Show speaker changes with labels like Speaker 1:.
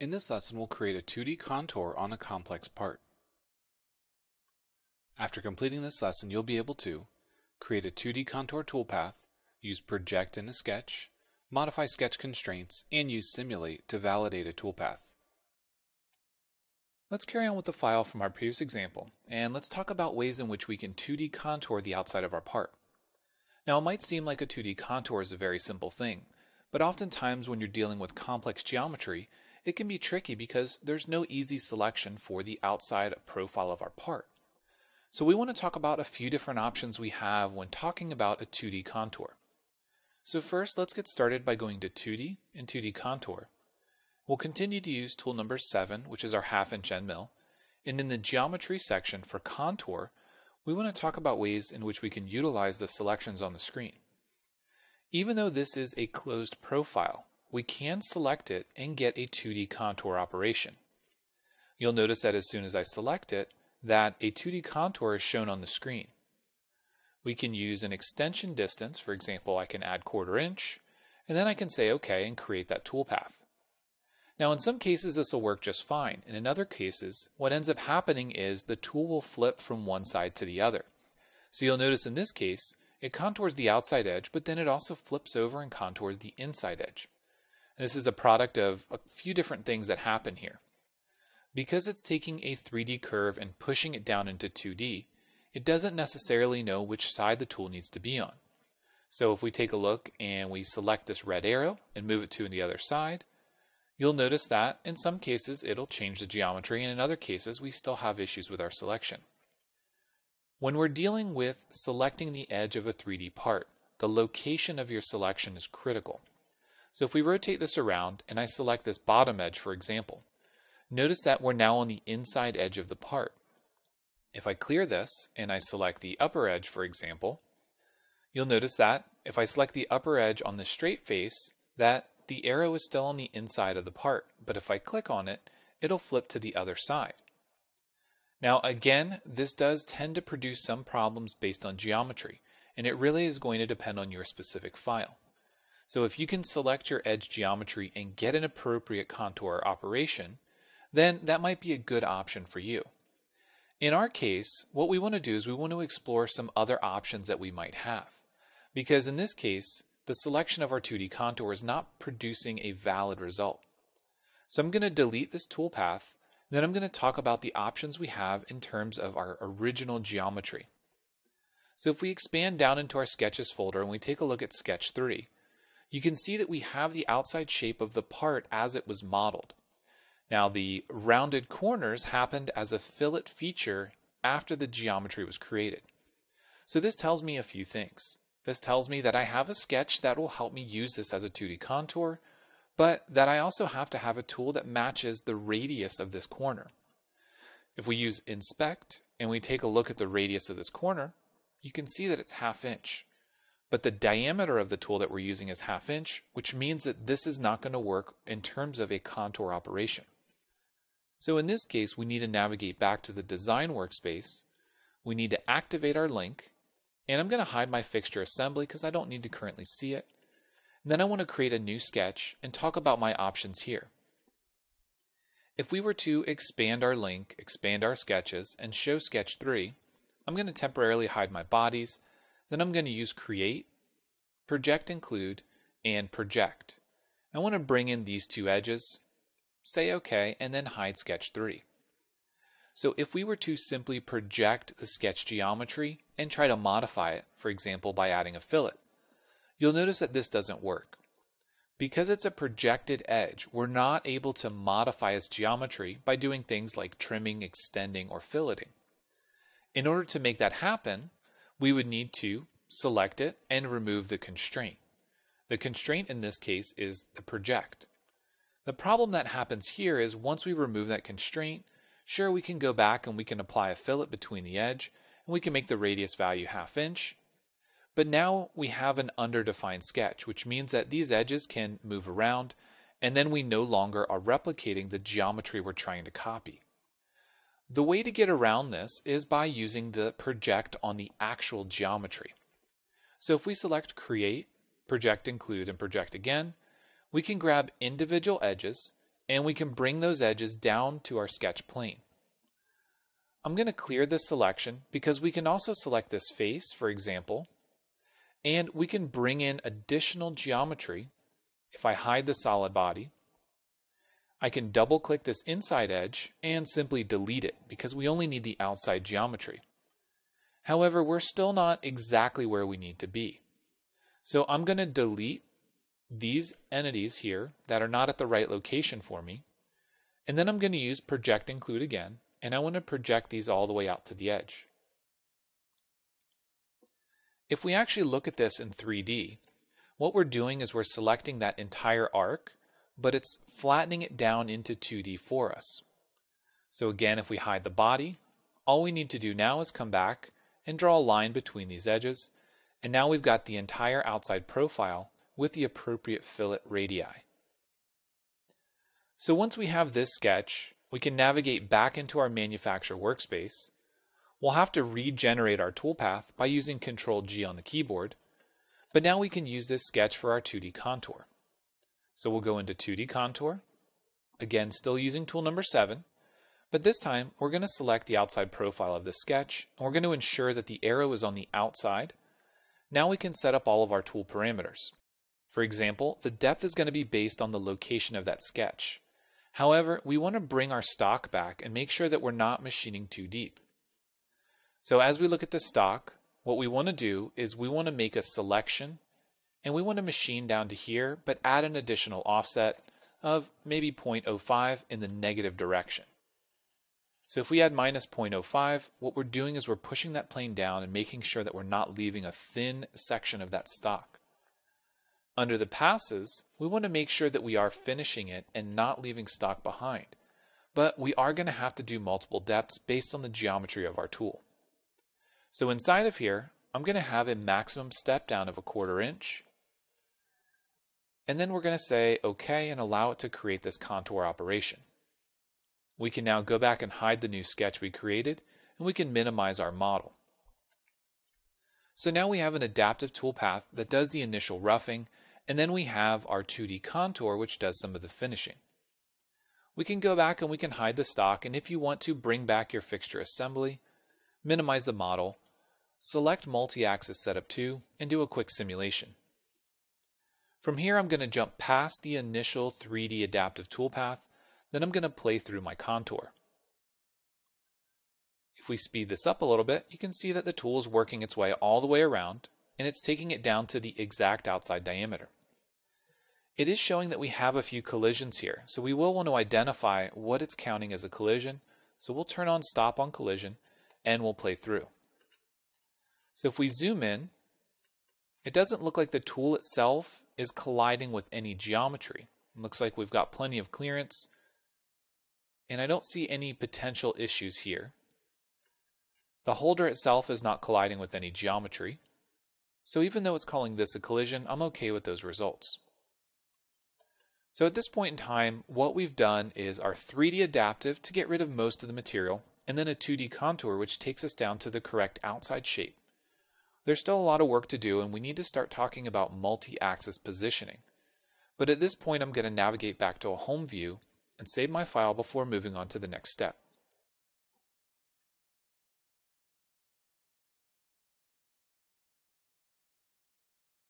Speaker 1: In this lesson, we'll create a 2D contour on a complex part. After completing this lesson, you'll be able to create a 2D contour toolpath, use Project in a sketch, modify sketch constraints, and use Simulate to validate a toolpath. Let's carry on with the file from our previous example, and let's talk about ways in which we can 2D contour the outside of our part. Now, it might seem like a 2D contour is a very simple thing, but oftentimes when you're dealing with complex geometry, it can be tricky because there's no easy selection for the outside profile of our part. So we want to talk about a few different options we have when talking about a 2D contour. So first, let's get started by going to 2D and 2D contour. We'll continue to use tool number 7, which is our half inch end mill, and in the geometry section for contour, we want to talk about ways in which we can utilize the selections on the screen. Even though this is a closed profile, we can select it and get a 2D contour operation. You'll notice that as soon as I select it, that a 2D contour is shown on the screen. We can use an extension distance, for example, I can add quarter inch, and then I can say OK and create that toolpath. Now in some cases this will work just fine, and in other cases what ends up happening is the tool will flip from one side to the other. So you'll notice in this case it contours the outside edge but then it also flips over and contours the inside edge this is a product of a few different things that happen here. Because it's taking a 3D curve and pushing it down into 2D, it doesn't necessarily know which side the tool needs to be on. So if we take a look and we select this red arrow and move it to the other side, you'll notice that in some cases it'll change the geometry and in other cases we still have issues with our selection. When we're dealing with selecting the edge of a 3D part, the location of your selection is critical. So if we rotate this around and I select this bottom edge, for example, notice that we're now on the inside edge of the part. If I clear this and I select the upper edge, for example, you'll notice that if I select the upper edge on the straight face, that the arrow is still on the inside of the part, but if I click on it, it'll flip to the other side. Now again, this does tend to produce some problems based on geometry, and it really is going to depend on your specific file. So if you can select your edge geometry and get an appropriate contour operation, then that might be a good option for you. In our case, what we want to do is we want to explore some other options that we might have. Because in this case, the selection of our 2D contour is not producing a valid result. So I'm going to delete this toolpath, then I'm going to talk about the options we have in terms of our original geometry. So if we expand down into our sketches folder and we take a look at sketch 3, you can see that we have the outside shape of the part as it was modeled. Now the rounded corners happened as a fillet feature after the geometry was created. So this tells me a few things. This tells me that I have a sketch that will help me use this as a 2D contour, but that I also have to have a tool that matches the radius of this corner. If we use inspect and we take a look at the radius of this corner, you can see that it's half inch but the diameter of the tool that we're using is half inch, which means that this is not going to work in terms of a contour operation. So in this case, we need to navigate back to the design workspace. We need to activate our link, and I'm going to hide my fixture assembly because I don't need to currently see it. And then I want to create a new sketch and talk about my options here. If we were to expand our link, expand our sketches, and show sketch 3, I'm going to temporarily hide my bodies then I'm going to use create, project include, and project. I want to bring in these two edges, say OK, and then hide sketch 3. So if we were to simply project the sketch geometry and try to modify it, for example by adding a fillet, you'll notice that this doesn't work. Because it's a projected edge, we're not able to modify its geometry by doing things like trimming, extending, or filleting. In order to make that happen, we would need to select it and remove the constraint. The constraint in this case is the project. The problem that happens here is once we remove that constraint, sure we can go back and we can apply a fillet between the edge and we can make the radius value half inch, but now we have an underdefined sketch, which means that these edges can move around and then we no longer are replicating the geometry we're trying to copy. The way to get around this is by using the project on the actual geometry. So if we select create, project include, and project again, we can grab individual edges and we can bring those edges down to our sketch plane. I'm going to clear this selection because we can also select this face, for example, and we can bring in additional geometry. If I hide the solid body, I can double click this inside edge and simply delete it because we only need the outside geometry. However, we're still not exactly where we need to be. So I'm going to delete these entities here that are not at the right location for me. And then I'm going to use project include again, and I want to project these all the way out to the edge. If we actually look at this in 3D, what we're doing is we're selecting that entire arc but it's flattening it down into 2D for us. So again, if we hide the body, all we need to do now is come back and draw a line between these edges, and now we've got the entire outside profile with the appropriate fillet radii. So once we have this sketch, we can navigate back into our manufacture workspace. We'll have to regenerate our toolpath by using Ctrl G on the keyboard, but now we can use this sketch for our 2D contour. So we'll go into 2D contour. Again, still using tool number seven, but this time we're going to select the outside profile of the sketch and we're going to ensure that the arrow is on the outside. Now we can set up all of our tool parameters. For example, the depth is going to be based on the location of that sketch. However, we want to bring our stock back and make sure that we're not machining too deep. So as we look at the stock, what we want to do is we want to make a selection and we want to machine down to here, but add an additional offset of maybe 0.05 in the negative direction. So if we add minus 0.05, what we're doing is we're pushing that plane down and making sure that we're not leaving a thin section of that stock. Under the passes, we want to make sure that we are finishing it and not leaving stock behind. But we are going to have to do multiple depths based on the geometry of our tool. So inside of here, I'm going to have a maximum step down of a quarter inch and then we're going to say OK and allow it to create this contour operation. We can now go back and hide the new sketch we created, and we can minimize our model. So now we have an adaptive toolpath that does the initial roughing, and then we have our 2D contour which does some of the finishing. We can go back and we can hide the stock, and if you want to bring back your fixture assembly, minimize the model, select Multi-Axis Setup 2, and do a quick simulation. From here, I'm going to jump past the initial 3D adaptive toolpath, then I'm going to play through my contour. If we speed this up a little bit, you can see that the tool is working its way all the way around, and it's taking it down to the exact outside diameter. It is showing that we have a few collisions here, so we will want to identify what it's counting as a collision, so we'll turn on stop on collision, and we'll play through. So if we zoom in, it doesn't look like the tool itself is colliding with any geometry. It looks like we've got plenty of clearance, and I don't see any potential issues here. The holder itself is not colliding with any geometry, so even though it's calling this a collision, I'm okay with those results. So at this point in time, what we've done is our 3D adaptive to get rid of most of the material, and then a 2D contour which takes us down to the correct outside shape. There's still a lot of work to do and we need to start talking about multi-axis positioning. But at this point I'm going to navigate back to a home view and save my file before moving on to the next step.